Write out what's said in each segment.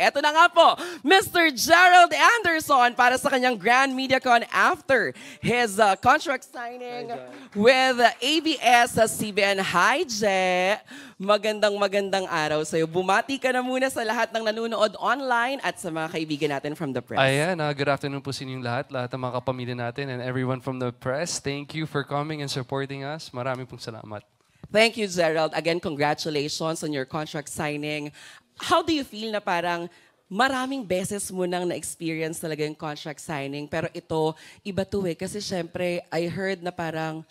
Eto na nga po, Mr. Gerald Anderson para sa kanyang Grand MediaCon after his uh, contract signing Hi, with uh, ABS-CBN. Hi, Je! Magandang magandang araw sa'yo. Bumati ka na muna sa lahat ng nanonood online at sa mga kaibigan natin from the press. Ayan, uh, good afternoon po sa inyong lahat, lahat ng mga kapamilya natin and everyone from the press. Thank you for coming and supporting us. Maraming pong salamat. Thank you, Gerald. Again, congratulations on your contract signing how do you feel na parang maraming beses mo nang na-experience talaga yung contract signing, pero ito, iba to eh. Kasi syempre, I heard na parang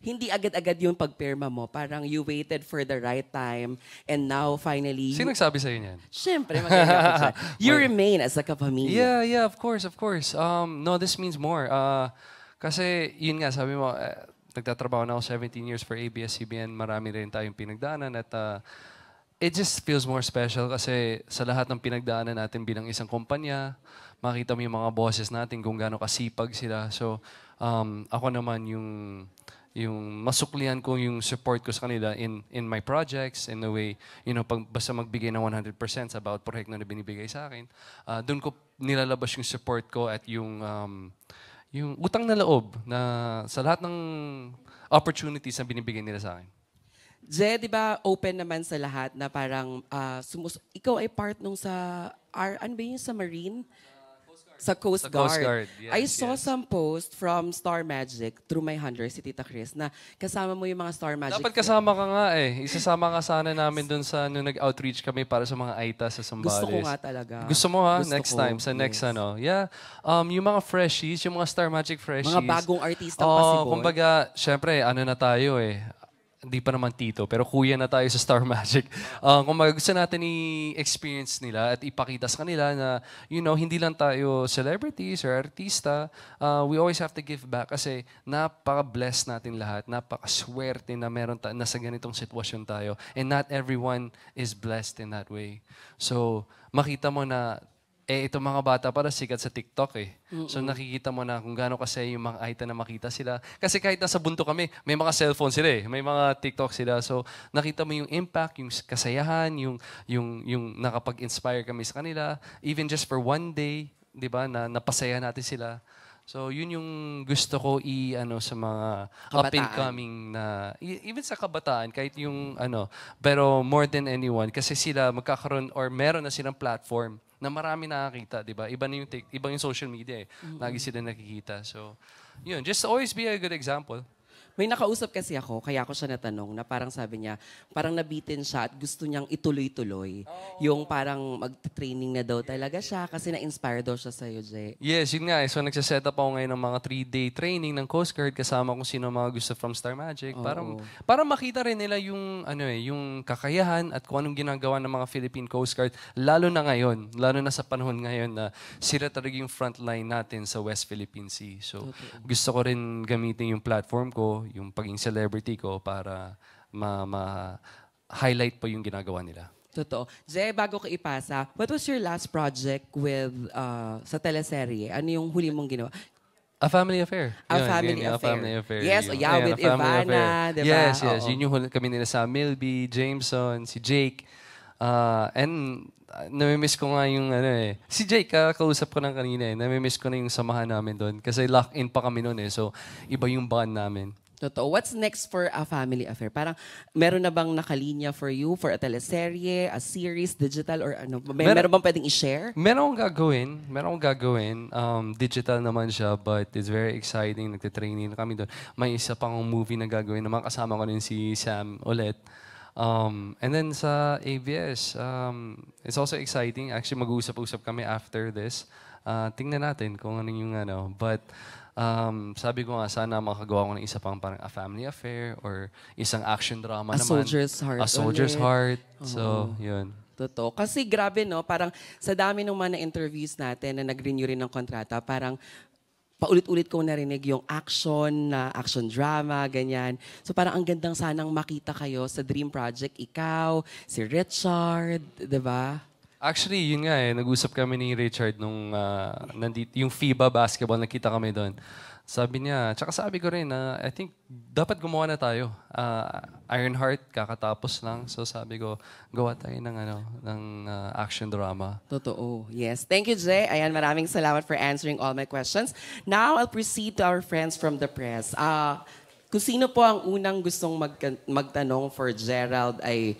hindi agad-agad yung pagpirma mo. Parang you waited for the right time and now finally... Sino nagsabi sa'yo niyan? Siyempre, maganda You remain as a kapamilya. Yeah, yeah, of course, of course. Um, no, this means more. Uh, kasi yun nga, sabi mo, uh, nagtatrabaho na ako 17 years for ABS-CBN. Marami rin tayong pinagdaanan at uh, it just feels more special kasi sa lahat ng pinagdaanan natin bilang isang kumpanya, makita mo yung mga bosses natin kung gaano kasipag sila. So, um, ako naman yung yung masuklian ko yung support ko sa kanila in in my projects in a way you know pag basta magbigay ng 100% sa bawat proyekto na binibigay sa akin uh, ah, doon ko nilalabas yung support ko at yung um, yung utang na loob na sa lahat ng opportunities na binibigay nila sa akin Je, di ba open naman sa lahat na parang uh, sumus- ikaw ay part nung sa, R, ano ba yun, sa Marine? sa Coast Guard. Coast Guard. Yes, I saw yes. some post from Star Magic through my hunter si Tita Chris na kasama mo yung mga Star Magic. Dapat kasama ka nga eh. Isasama ka sana namin dun sa nung nag-outreach kami para sa mga Aita sa Sambales. Gusto ko nga talaga. Gusto mo ha? Gusto next ko. time. Sa next yes. ano. Yeah. Um, yung mga freshies, yung mga Star Magic freshies. Mga bagong artista oh, pa si Boy. Kumbaga, syempre, ano na tayo eh hindi pa naman tito, pero kuya na tayo sa Star Magic. Uh, kung gusto natin i-experience nila at ipakita sa kanila na, you know, hindi lang tayo celebrities or artista, uh, we always have to give back kasi napaka blessed natin lahat, napaka-swerte na meron ta- nasa ganitong sitwasyon tayo. And not everyone is blessed in that way. So, makita mo na eh itong mga bata para sikat sa TikTok eh. Mm-mm. So nakikita mo na kung gaano kasi yung mga item na makita sila. Kasi kahit nasa bunto kami, may mga cellphone sila eh. May mga TikTok sila. So nakita mo yung impact, yung kasayahan, yung yung yung nakapag-inspire kami sa kanila even just for one day, 'di ba, na napasaya natin sila. So yun yung gusto ko i ano sa mga kabataan. up and coming na even sa kabataan kahit yung ano pero more than anyone kasi sila magkakaroon or meron na silang platform na marami nakakita, di ba? Iba na yung, take, iba yung social media eh. Lagi sila nakikita. So, yun. Just always be a good example. May nakausap kasi ako, kaya ako siya natanong na parang sabi niya, parang nabitin siya at gusto niyang ituloy-tuloy. Oh. Yung parang mag-training na daw talaga siya kasi na-inspire daw siya sa'yo, Jay. Yes, yun nga. eh. So nagsaset up ako ngayon ng mga three-day training ng Coast Guard kasama kung sino mga gusto from Star Magic. Oo. Para, para makita rin nila yung, ano eh, yung kakayahan at kung anong ginagawa ng mga Philippine Coast Guard, lalo na ngayon, lalo na sa panahon ngayon na sila talaga yung frontline natin sa West Philippine Sea. So gusto ko rin gamitin yung platform ko, yung paging celebrity ko para ma-highlight ma pa yung ginagawa nila. Totoo. Jay, bago ko ipasa, what was your last project with uh, sa teleserye? Ano yung huli mong ginawa? A Family Affair. A yun, Family yun, Affair. A Family Affair. Yes, yun. yeah, Ayan, with Ivana, di ba? Yes, yes. Oo. Yun yung kami nila sa Milby, Jameson, si Jake. Uh, and uh, nami-miss ko nga yung ano eh. Si Jake, kakausap ah, ko na kanina eh. Nami-miss ko na yung samahan namin doon. Kasi lock-in pa kami noon eh. So, iba yung bond namin. Totoo. What's next for a family affair? Parang meron na bang nakalinya for you for a teleserye, a series, digital, or ano? May, meron, meron bang pwedeng i-share? Meron akong gagawin. Meron akong gagawin. Um, digital naman siya, but it's very exciting. Nagtitraining na kami doon. May isa pang movie na gagawin naman. Kasama ko rin si Sam ulit. Um, and then sa ABS, um, it's also exciting. Actually, mag-uusap-usap kami after this. Uh, tingnan natin kung ano yung ano. But um, sabi ko nga, sana makagawa ko ng isa pang parang a family affair or isang action drama a naman. A soldier's heart. A soldier's ulit. heart. Oh. So, yun. Totoo. Kasi grabe, no? Parang sa dami ng mga interviews natin na nag-renew rin ng kontrata, parang paulit-ulit ko narinig yung action, na uh, action drama, ganyan. So parang ang gandang sanang makita kayo sa Dream Project, ikaw, si Richard, di ba? Actually, yun nga eh. Nag-usap kami ni Richard nung uh, nandito, yung FIBA basketball, nakita kami doon. Sabi niya, tsaka sabi ko rin na uh, I think dapat gumawa na tayo. Uh, Ironheart, kakatapos lang. So sabi ko, gawa tayo ng, ano, ng uh, action drama. Totoo. Yes. Thank you, Jay. Ayan, maraming salamat for answering all my questions. Now, I'll proceed to our friends from the press. Uh, kung sino po ang unang gustong mag magtanong for Gerald ay...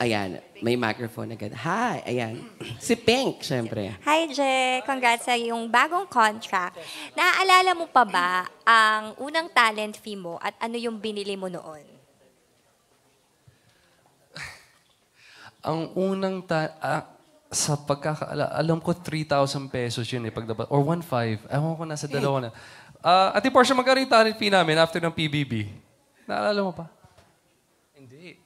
Ayan, may microphone agad. Hi! Ayan. Si Pink, syempre. Hi, Jay. Congrats sa yung bagong contract. Naaalala mo pa ba ang unang talent fee mo at ano yung binili mo noon? Ang unang ta... Ah, sa pagkakaala, alam ko 3,000 pesos yun eh, pagdapat, or 1,500. Ewan ko, nasa dalawa na. Uh, Ate Portia, magkano yung talent fee namin after ng PBB? Naalala mo pa? Hindi.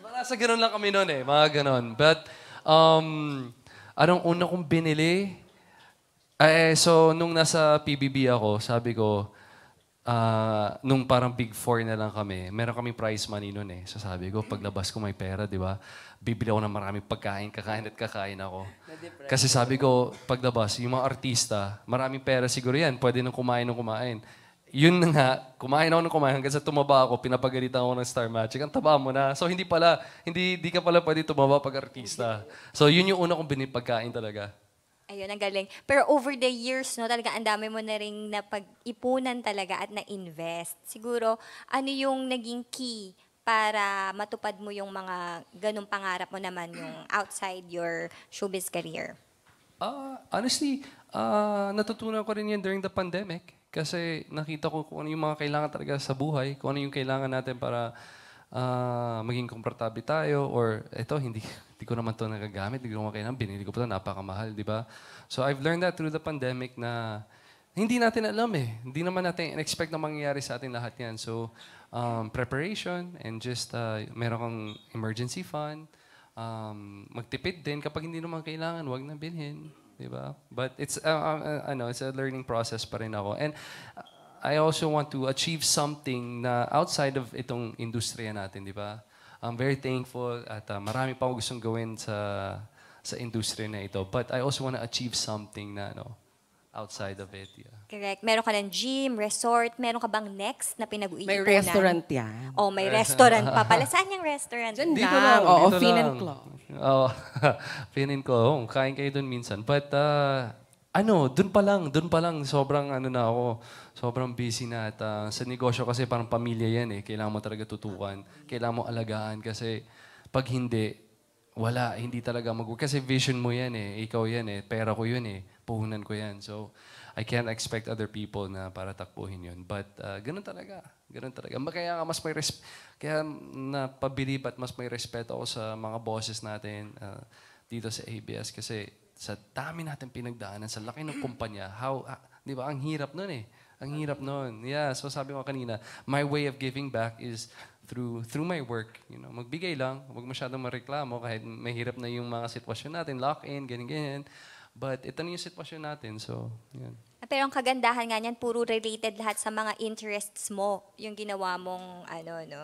Nasa ganun lang kami noon eh, mga ganun. But, um, anong una kong binili? Eh, eh so, nung nasa PBB ako, sabi ko, uh, nung parang big four na lang kami, meron kaming prize money noon eh. So sabi ko, paglabas ko may pera, di ba? Bibili ako ng maraming pagkain, kakain at kakain ako. Kasi sabi ko, paglabas, yung mga artista, maraming pera siguro yan, pwede nang kumain ng kumain yun nga, kumain ako ng kumain hanggang sa tumaba ako, pinapagalitan ako ng star magic. Ang taba mo na. So hindi pala, hindi, hindi ka pala pwede tumaba pag artista. So yun yung una kong binipagkain talaga. Ayun, ang galing. Pero over the years, no, talaga ang dami mo na rin napag-ipunan talaga at na-invest. Siguro, ano yung naging key para matupad mo yung mga ganong pangarap mo naman yung outside your showbiz career? Uh, honestly, uh, natutunan ko rin yun during the pandemic. Kasi nakita ko kung ano yung mga kailangan talaga sa buhay, kung ano yung kailangan natin para uh, maging komportable tayo or ito, hindi, hindi ko naman to nagagamit, hindi ko naman kailangan, binili ko pa ito, napakamahal, di ba? So I've learned that through the pandemic na hindi natin alam eh. Hindi naman natin expect na mangyayari sa atin lahat yan. So, um, preparation and just uh, meron kang emergency fund. Um, magtipid din. Kapag hindi naman kailangan, huwag na bilhin diba? But it's, uh, uh, uh, ano, it's a learning process pa rin ako. And I also want to achieve something na outside of itong industriya natin, di ba? I'm very thankful at uh, marami pa ako gustong gawin sa, sa industriya na ito. But I also want to achieve something na, ano, outside of it. Yeah. Correct. Meron ka ng gym, resort. Meron ka bang next na pinag-uiipunan? May restaurant yan. Oh, may restaurant pa pala. Saan yung restaurant? Diyan dito lang. Oo, oh, Finn and Claw. Oh, Finn and Claw. Kain kayo dun minsan. But, uh, ano, dun pa lang, dun pa lang, sobrang ano na ako, sobrang busy na at uh, sa negosyo kasi parang pamilya yan eh. Kailangan mo talaga tutukan, kailangan mo alagaan kasi pag hindi, wala, hindi talaga mag Kasi vision mo yan eh, ikaw yan eh, pera ko yun eh puhunan ko yan. So, I can't expect other people na para takpuhin yun. But uh, ganun talaga. Ganun talaga. Kaya nga mas may resp- kaya napabilib at mas may respeto ako sa mga bosses natin uh, dito sa ABS kasi sa dami natin pinagdaanan, sa laki ng kumpanya, how, uh, di ba, ang hirap nun eh. Ang hirap nun. Yeah, so sabi ko kanina, my way of giving back is through through my work. You know, magbigay lang, huwag masyadong mareklamo kahit mahirap na yung mga sitwasyon natin, lock in, ganyan, ganyan. But ito na yung sitwasyon natin, so, yun. Pero ang kagandahan nga niyan, puro related lahat sa mga interests mo, yung ginawa mong, ano, no.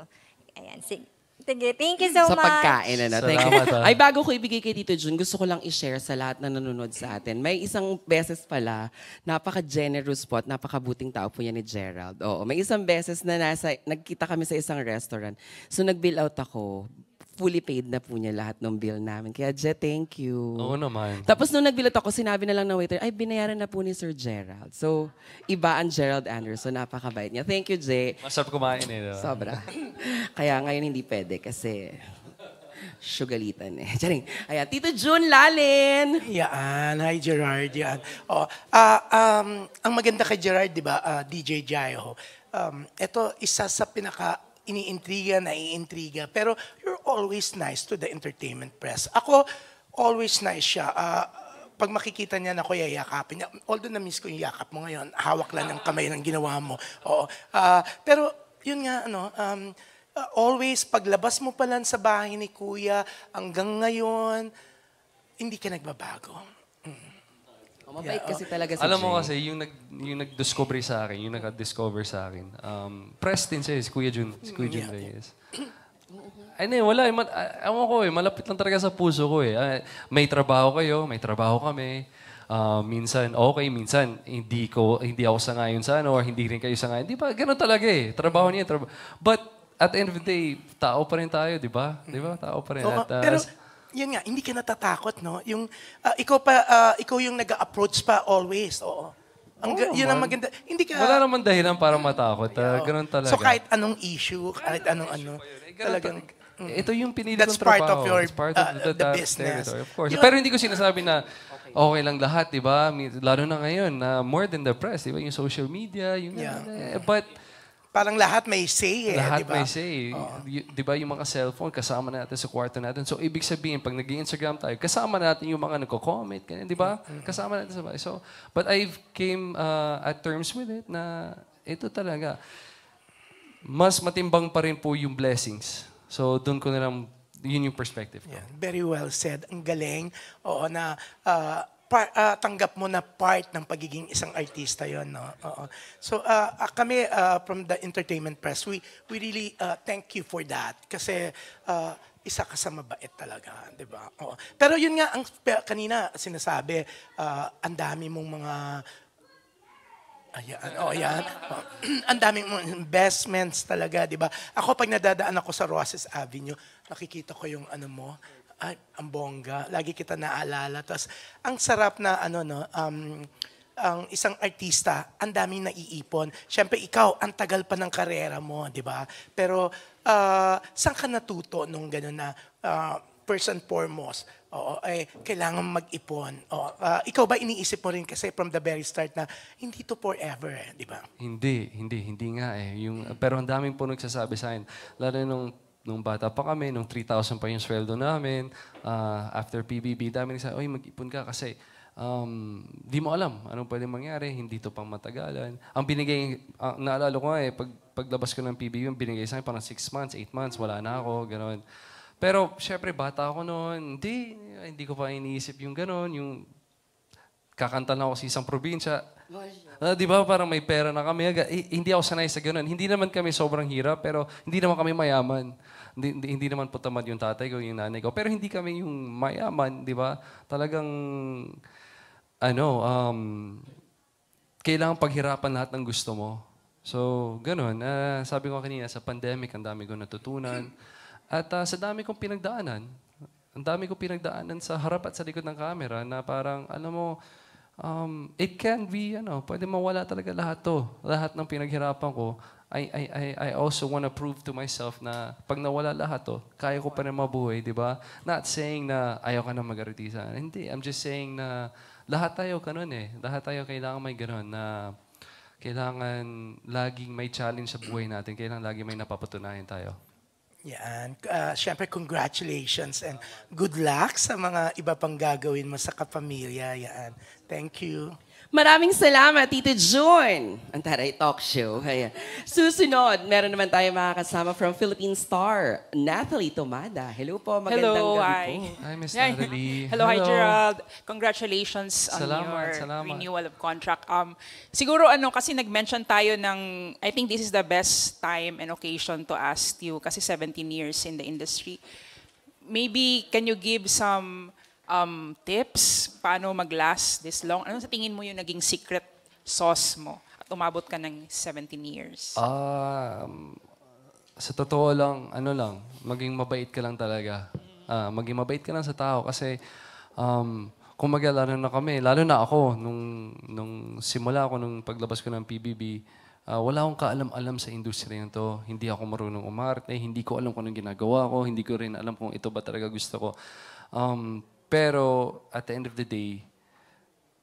Ayan, sige. Sige, thank you so sa much. Sa pagkain na ano, natin. Ah. Ay, bago ko ibigay kay Tito Jun, gusto ko lang i-share sa lahat na nanonood sa atin. May isang beses pala, napaka-generous po at napakabuting tao po yan ni Gerald. Oo, may isang beses na nasa, nagkita kami sa isang restaurant. So, nag-bill out ako fully paid na po niya lahat ng bill namin. Kaya, Je, thank you. Oo naman. Tapos nung nagbilot ako, sinabi na lang ng waiter, ay, binayaran na po ni Sir Gerald. So, iba ang Gerald Anderson. Napakabait niya. Thank you, Je. Masarap kumain eh. Sobra. Kaya ngayon hindi pwede kasi sugalitan eh. Charing. Ayan, Tito June Lalin. Yan. Hi, Gerard. Yan. Oh, ah, um, ang maganda kay Gerard, di ba, uh, ah, DJ Jayo, um, ito isa sa pinaka iniintriga, naiintriga. Pero you're always nice to the entertainment press. Ako, always nice siya. Uh, pag makikita niya na ako, yayakapin niya. Although na-miss ko yung yakap mo ngayon, hawak lang ng kamay ng ginawa mo. Oo. Uh, pero, yun nga, ano, um, uh, always, paglabas mo pa lang sa bahay ni Kuya, hanggang ngayon, hindi ka nagbabago. Oh, mabait yeah, kasi oh. talaga si Alam mo kasi, yung, nag, yung nag-discover sa akin, yung naka-discover sa akin, um, Prestin siya, eh, si Kuya Jun, si Kuya mm, Jun Reyes. Ano eh, wala eh. Ma- ah, ewan ko eh, malapit lang talaga sa puso ko eh. Uh, may trabaho kayo, may trabaho kami. Uh, minsan okay, minsan hindi ko hindi ako sangayon sa ano or hindi rin kayo sangayon. Di ba? Ganun talaga eh. Trabaho niya, trabaho. But at the end of the day, tao pa rin tayo, di ba? Di ba? Tao pa rin. So, at, uh, pero, yun nga, hindi ka natatakot, no? Yung, uh, ikaw pa, uh, ikaw yung nag-approach pa always, oo. Ang, oh, yun ang maganda. Hindi ka... Wala naman dahilan para matakot. Uh, ganun talaga. So kahit anong issue, kahit anong ano, eh, talagang... Mm. Ito yung pinili That's kong trabaho. That's part of your It's part of the, uh, the business. Territory, eh, of course. Yun, Pero hindi ko sinasabi na okay lang lahat, di ba? Lalo na ngayon, na uh, more than the press, di ba? Yung social media, yung... Yeah. Uh, but parang lahat may say eh. Lahat diba? may say. Oh. Di ba yung mga cellphone, kasama natin sa kwarto natin. So, ibig sabihin, pag nag instagram tayo, kasama natin yung mga nagko-comment, ganyan, di ba? Mm-hmm. Kasama natin sa So, but I came uh, at terms with it na ito talaga. Mas matimbang pa rin po yung blessings. So, doon ko na lang, yun yung perspective ko. Yeah, very well said. Ang galing. Oo, na uh, par, uh, tanggap mo na part ng pagiging isang artista yon no Oo. so uh, kami uh, from the entertainment press we we really uh, thank you for that kasi uh, isa ka sa mabait talaga, di ba? Oo. Pero yun nga, ang kanina sinasabi, uh, ang dami mong mga Ayan, oh, ayan. Oh. ang daming investments talaga, di ba? Ako, pag nadadaan ako sa Roses Avenue, nakikita ko yung ano mo, ay, ang bongga, lagi kita naalala. Tapos, ang sarap na, ano, no, um, ang isang artista, ang daming naiipon. Siyempre, ikaw, ang tagal pa ng karera mo, di ba? Pero, uh, saan ka natuto nung gano'n na, uh, first and foremost, oo, ay, kailangan mag-ipon. Oo, uh, ikaw ba iniisip mo rin kasi from the very start na, hindi to forever, eh, di ba? Hindi, hindi, hindi nga eh. Yung, pero ang daming po nagsasabi sa akin, lalo nung nung bata pa kami, nung 3,000 pa yung sweldo namin, uh, after PBB, dami nagsabi, oy, mag-ipon ka kasi um, di mo alam anong pwede mangyari, hindi to pang matagalan. Ang binigay, uh, naalala ko nga eh, pag, paglabas ko ng PBB, yung binigay sa akin parang 6 months, 8 months, wala na ako, gano'n. Pero syempre, bata ako noon, hindi, hindi ko pa iniisip yung gano'n, yung kakanta na ako sa isang probinsya. Uh, di ba parang may pera na kami? Aga, eh, hindi ako sanay sa ganun. Hindi naman kami sobrang hirap, pero hindi naman kami mayaman. Hindi, hindi, hindi naman po tamad yung tatay ko, yung nanay ko. Pero hindi kami yung mayaman, di ba? Talagang, ano, um, kailangan paghirapan lahat ng gusto mo. So, ganun. Uh, sabi ko kanina, sa pandemic, ang dami ko natutunan. At uh, sa dami kong pinagdaanan, ang dami kong pinagdaanan sa harap at sa likod ng camera na parang, alam mo, um, it can be, you know, pwede mawala talaga lahat to. Lahat ng pinaghirapan ko. I, I, I, I also want to prove to myself na pag nawala lahat to, kaya ko pa rin mabuhay, di ba? Not saying na ayaw ka na mag Hindi, I'm just saying na lahat tayo ganun eh. Lahat tayo kailangan may ganun na kailangan laging may challenge sa buhay natin. Kailangan laging may napapatunayan tayo. Yan. Uh, ah, Siyempre, congratulations and good luck sa mga iba pang gagawin mo sa kapamilya. Yan. Thank you. Maraming salamat, Tito June. Ang taray talk show. Ayan. Susunod, meron naman tayo mga kasama from Philippine Star, Natalie Tomada. Hello po, magandang Hello, gabi po. Hi, Miss yeah. Natalie. Hello, hi Gerald. Congratulations salamat, on your salamat. renewal of contract. Um, siguro ano, kasi nag-mention tayo ng, I think this is the best time and occasion to ask you, kasi 17 years in the industry. Maybe can you give some um, tips paano mag-last this long? Ano sa tingin mo yung naging secret sauce mo at umabot ka ng 17 years? Um, sa totoo lang, ano lang, maging mabait ka lang talaga. Uh, maging mabait ka lang sa tao kasi um, kung maglalaro na kami, lalo na ako, nung, nung simula ako, nung paglabas ko ng PBB, uh, ah, wala akong kaalam-alam sa industriya nito. Hindi ako marunong umarte, hindi ko alam kung anong ginagawa ko, hindi ko rin alam kung ito ba talaga gusto ko. Um, pero at the end of the day,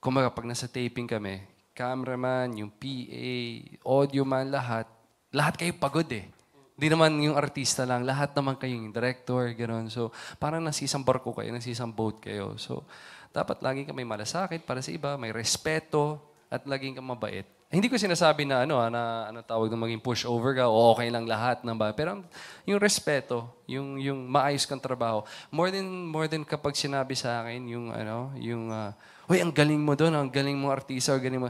kumaga pag nasa taping kami, cameraman, yung PA, audio man, lahat, lahat kayo pagod eh. Hindi naman yung artista lang, lahat naman kayo yung director, gano'n. So, parang isang barko kayo, isang boat kayo. So, dapat lagi ka may malasakit para sa iba, may respeto, at laging kang mabait hindi ko sinasabi na ano, ah, na ano tawag ng maging pushover ka, o okay lang lahat ng ba. Pero yung respeto, yung yung maayos kang trabaho, more than more than kapag sinabi sa akin yung ano, yung uh, ang galing mo doon, ang galing mo artista, ang galing mo.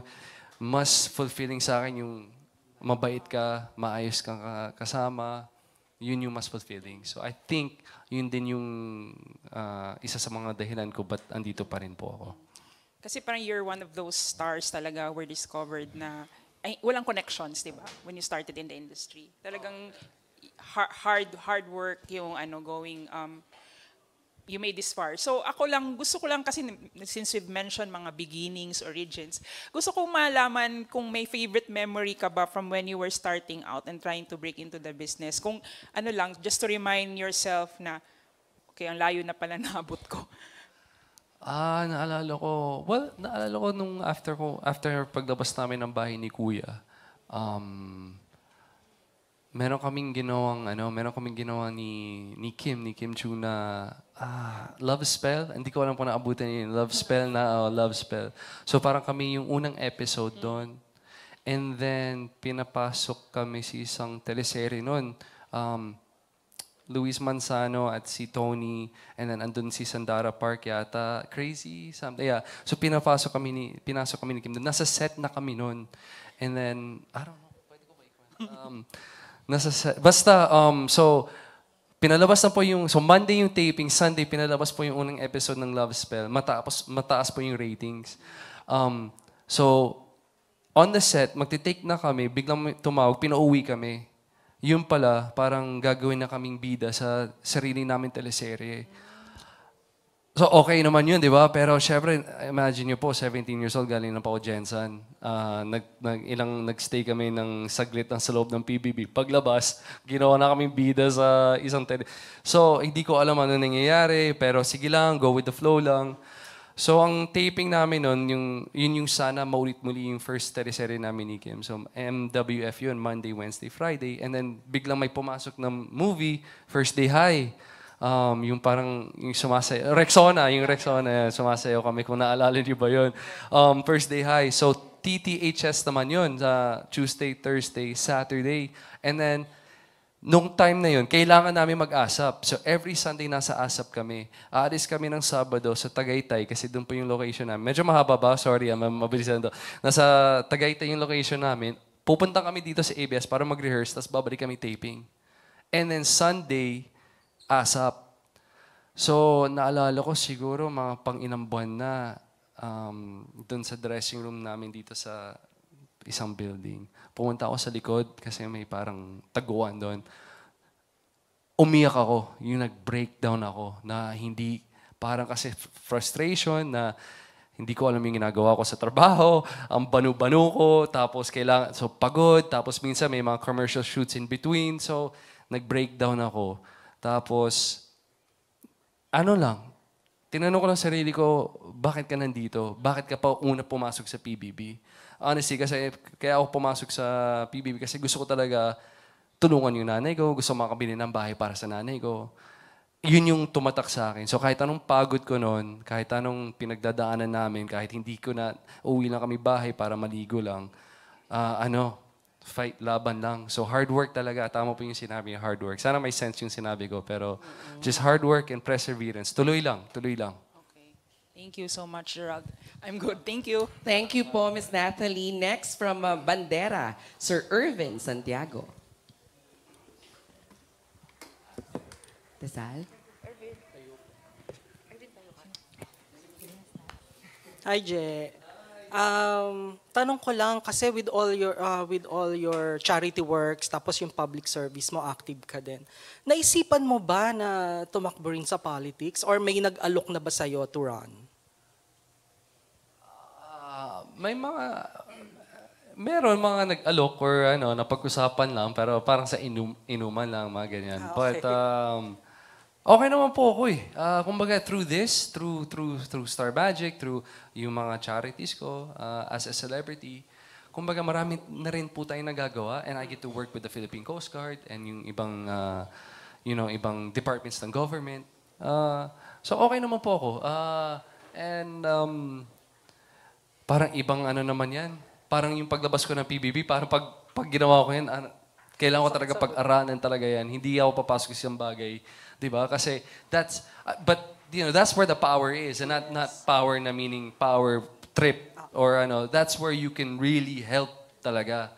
Mas fulfilling sa akin yung mabait ka, maayos kang kasama, yun yung mas fulfilling. So I think yun din yung uh, isa sa mga dahilan ko ba't andito pa rin po ako. Kasi parang you're one of those stars talaga were discovered na ay, walang connections, di ba? When you started in the industry. Talagang hard, hard, hard work yung ano, going, um, you made this far. So ako lang, gusto ko lang kasi since we've mentioned mga beginnings, origins, gusto kong malaman kung may favorite memory ka ba from when you were starting out and trying to break into the business. Kung ano lang, just to remind yourself na, okay, ang layo na pala naabot ko. Ah, naalala ko. Well, naalala ko nung after ko, after paglabas namin ng bahay ni Kuya, um, meron kaming ginawang, ano, meron kaming ginawa ni, ni Kim, ni Kim Chu na ah, love spell. Hindi ko alam kung naabutan yun. Love spell na, oh, love spell. So parang kami yung unang episode mm-hmm. doon. And then, pinapasok kami si isang teleserye noon. Um, Luis Manzano at si Tony, and then andun si Sandara Park yata. Crazy, something. Yeah. So pinapasok kami ni, pinasok kami ni Kim. Nasa set na kami noon. And then, I don't know, pwede ko ba Um, nasa set. Basta, um, so, pinalabas na po yung, so Monday yung taping, Sunday, pinalabas po yung unang episode ng Love Spell. Mataas, mataas po yung ratings. Um, so, on the set, magte-take na kami, biglang tumawag, pinauwi kami yun pala, parang gagawin na kaming bida sa sarili namin teleserye. So okay naman yun, di ba? Pero syempre, imagine nyo po, 17 years old, galing na pa Jensen. Uh, nag, nag, ilang, nagstay kami ng saglit ng sa loob ng PBB. Paglabas, ginawa na kaming bida sa isang tele... So, hindi ko alam ano nangyayari, pero sige lang, go with the flow lang. So ang taping namin noon, yung, yun yung sana maulit muli yung first teleserye namin ni Kim. So MWF yun, Monday, Wednesday, Friday. And then biglang may pumasok na movie, First Day High. Um, yung parang yung sumasayo, Rexona, yung Rexona, sumasayo kami kung naalala niyo ba yun. Um, first Day High. So TTHS naman yun sa Tuesday, Thursday, Saturday. And then Nung time na yun, kailangan namin mag-asap. So every Sunday nasa asap kami. Aalis kami ng Sabado sa Tagaytay kasi doon po yung location namin. Medyo mahaba ba? Sorry, ah, mabilisan to. Nasa Tagaytay yung location namin. Pupunta kami dito sa ABS para mag-rehearse tapos babalik kami taping. And then Sunday, asap. So naalala ko siguro mga pang-inang na um, doon sa dressing room namin dito sa isang building. Pumunta ako sa likod kasi may parang taguan doon. Umiyak ako, yung nag-breakdown ako na hindi, parang kasi frustration na hindi ko alam yung ginagawa ko sa trabaho, ang banu-banu ko, tapos kailangan, so pagod, tapos minsan may mga commercial shoots in between, so nag-breakdown ako. Tapos, ano lang, tinanong ko lang sarili ko, bakit ka nandito? Bakit ka pa una pumasok sa PBB? honestly, kasi kaya ako pumasok sa PBB kasi gusto ko talaga tulungan yung nanay ko, gusto makabili ng bahay para sa nanay ko. Yun yung tumatak sa akin. So kahit anong pagod ko noon, kahit anong pinagdadaanan namin, kahit hindi ko na uwi lang kami bahay para maligo lang, uh, ano, fight, laban lang. So hard work talaga. Tama po yung sinabi, hard work. Sana may sense yung sinabi ko, pero just hard work and perseverance. Tuloy lang, tuloy lang. Thank you so much, Gerald. I'm good. Thank you. Thank you po, Ms. Natalie. Next from uh, Bandera, Sir Irvin Santiago. Tesal? Hi, Je. Um, tanong ko lang kasi with all your uh, with all your charity works tapos yung public service mo active ka din. Naisipan mo ba na tumakbo rin sa politics or may nag-alok na ba sa to run? may mga meron mga nag-alok or ano, napag-usapan lang, pero parang sa inum inuman lang, mga ganyan. Ah, okay. But, um, okay naman po ako eh. Uh, kumbaga, through this, through, through, through Star Magic, through yung mga charities ko, uh, as a celebrity, kumbaga marami na rin po tayong nagagawa and I get to work with the Philippine Coast Guard and yung ibang, uh, you know, ibang departments ng government. Uh, so, okay naman po ako. Uh, and, um, Parang ibang ano naman yan. Parang yung paglabas ko ng PBB, parang pag, pag ginawa ko yan, ano, kailangan ko talaga pag-aralan talaga yan. Hindi ako papasok sa isang bagay. Di ba? Kasi that's, uh, but you know, that's where the power is. And not, not power na meaning power trip or ano. That's where you can really help talaga.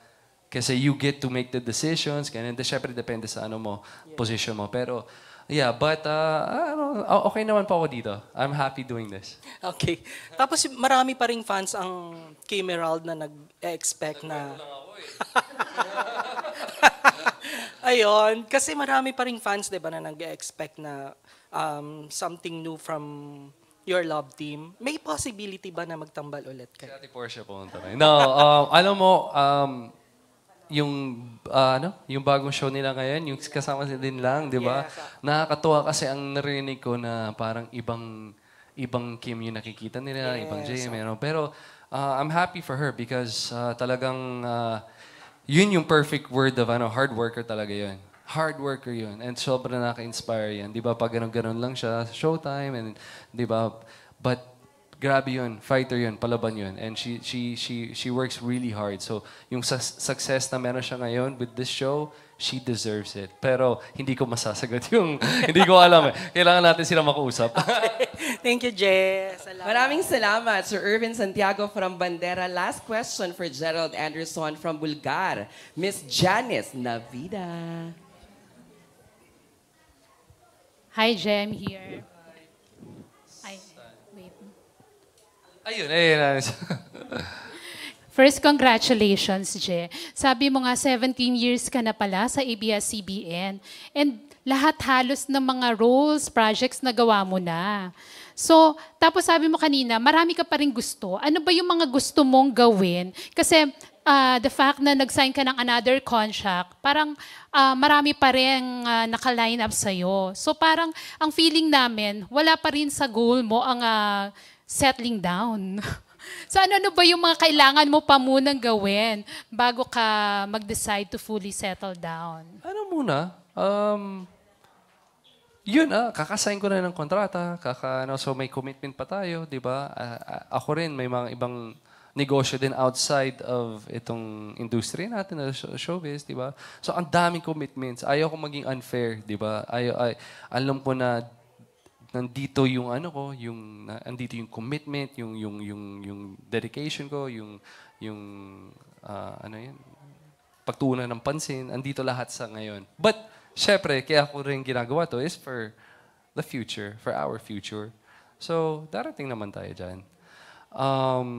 Kasi you get to make the decisions, ganyan. Siyempre, depende sa ano mo, position mo. Pero, Yeah, but uh, I don't okay naman pa ako dito. I'm happy doing this. Okay. Tapos marami pa ring fans ang Kim Emerald na nag-expect na... Eh. Ayun, kasi marami pa ring fans, di ba, na nag-expect na um, something new from your love team. May possibility ba na magtambal ulit kayo? Si Ate Portia po. No, um, alam mo, um, yung uh, ano, yung bagong show nila ngayon, yung kasama din lang, 'di ba? Yeah, Nakakatuwa kasi ang narinig ko na parang ibang ibang Kim yung nakikita nila, yeah, ibang JM, ah. so. pero uh, I'm happy for her because uh, talagang uh, yun yung perfect word of ano, hard worker talaga yun. Hard worker yun. And sobrang nakaka inspire yan. Di ba, pag ganun-ganun lang siya, showtime, and di ba, but grabe yun, fighter yun, palaban yun. And she, she, she, she works really hard. So, yung su success na meron siya ngayon with this show, she deserves it. Pero, hindi ko masasagot yung, hindi ko alam eh. Kailangan natin sila makausap. okay. Thank you, Jay. Salamat. Maraming salamat, Sir Irvin Santiago from Bandera. Last question for Gerald Anderson from Bulgar, Miss Janice Navida. Hi, Jay. here. Ayun, ayun. First, congratulations, Je. Sabi mo nga, 17 years ka na pala sa ABS-CBN. And lahat halos ng mga roles, projects na gawa mo na. So, tapos sabi mo kanina, marami ka pa rin gusto. Ano ba yung mga gusto mong gawin? Kasi uh, the fact na nag-sign ka ng another contract, parang uh, marami pa rin uh, naka-line up sa'yo. So parang ang feeling namin, wala pa rin sa goal mo ang uh, settling down. so ano-ano ba yung mga kailangan mo pa munang gawin bago ka mag-decide to fully settle down? Ano muna? Um, yun ah, kakasign ko na ng kontrata, kaka, ano, so may commitment pa tayo, di ba? Uh, ako rin, may mga ibang negosyo din outside of itong industry natin, showbiz, di ba? So, ang daming commitments. Ayaw ko maging unfair, di ba? Ayaw, ay, alam ko na nandito yung ano ko, yung na, andito yung commitment, yung yung yung yung dedication ko, yung yung uh, ano yan, pagtuunan ng pansin, andito lahat sa ngayon. But syempre, kaya ko rin ginagawa to is for the future, for our future. So, darating naman tayo dyan. Um,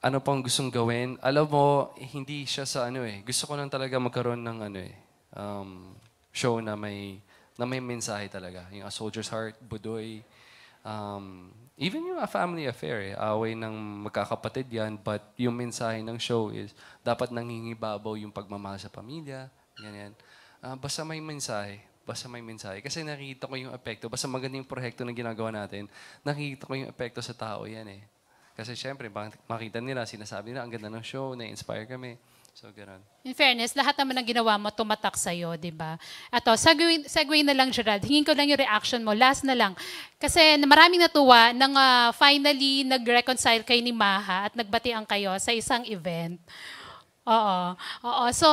ano pang gustong gawin? Alam mo, hindi siya sa ano eh. Gusto ko lang talaga magkaroon ng ano eh, um, show na may na may mensahe talaga. Yung A Soldier's Heart, Budoy, um, even yung A Family Affair, eh, away ng magkakapatid yan, but yung mensahe ng show is dapat nangingibabaw yung pagmamahal sa pamilya, ganyan. Uh, basta may mensahe, basta may mensahe. Kasi nakikita ko yung epekto, basta maganda yung proyekto na ginagawa natin, nakikita ko yung epekto sa tao yan eh. Kasi syempre, makita nila, sinasabi nila, ang ganda ng show, na-inspire kami. So, ganun. In fairness, lahat naman ng ginawa mo tumatak sa'yo, di ba? Ato, segue, seguin na lang, Gerald. Hingin ko lang yung reaction mo. Last na lang. Kasi maraming natuwa nang uh, finally nag-reconcile kayo ni Maha at nagbatian kayo sa isang event. Oo. Oo. So,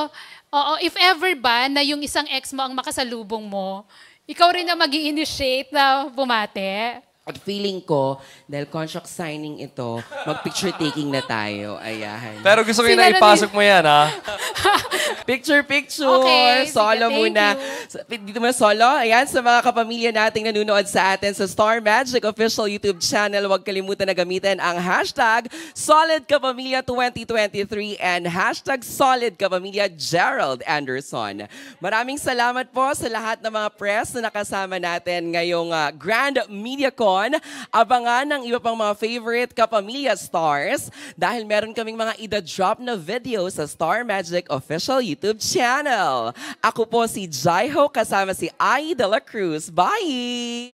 oo, if ever ba na yung isang ex mo ang makasalubong mo, ikaw rin na mag initiate na bumate? At feeling ko, dahil contract signing ito, mag-picture taking na tayo. Ayahan. Pero gusto ko yun na ipasok mo yan, ha? Ah. Picture, picture. Okay, solo thank muna. Sa- Dito muna solo. Ayan, sa mga kapamilya nating nanonood sa atin sa Star Magic official YouTube channel, huwag kalimutan na gamitin ang hashtag SolidKapamilya2023 and hashtag SolidKapamilya Gerald Anderson. Maraming salamat po sa lahat ng mga press na nakasama natin ngayong ah, Grand Media Con ngayon, abangan ang iba pang mga favorite kapamilya stars dahil meron kaming mga ida-drop na video sa Star Magic official YouTube channel. Ako po si Jaiho kasama si Ai De La Cruz. Bye!